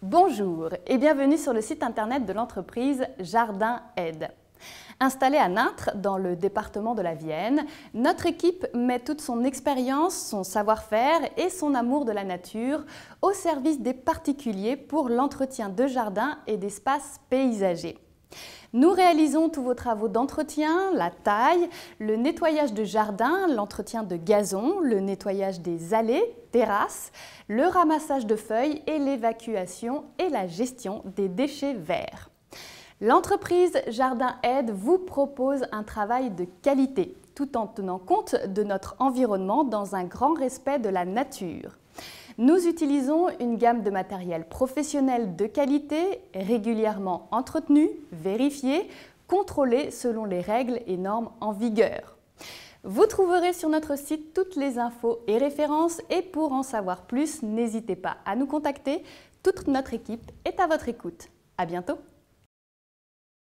Bonjour et bienvenue sur le site internet de l'entreprise Jardin Aide. Installée à Nintres, dans le département de la Vienne, notre équipe met toute son expérience, son savoir-faire et son amour de la nature au service des particuliers pour l'entretien de jardins et d'espaces paysagers. Nous réalisons tous vos travaux d'entretien, la taille, le nettoyage de jardins, l'entretien de gazon, le nettoyage des allées, terrasses, le ramassage de feuilles et l'évacuation et la gestion des déchets verts. L'entreprise Jardin Aide vous propose un travail de qualité tout en tenant compte de notre environnement dans un grand respect de la nature. Nous utilisons une gamme de matériel professionnel de qualité, régulièrement entretenu, vérifié, contrôlé selon les règles et normes en vigueur. Vous trouverez sur notre site toutes les infos et références et pour en savoir plus, n'hésitez pas à nous contacter. Toute notre équipe est à votre écoute. À bientôt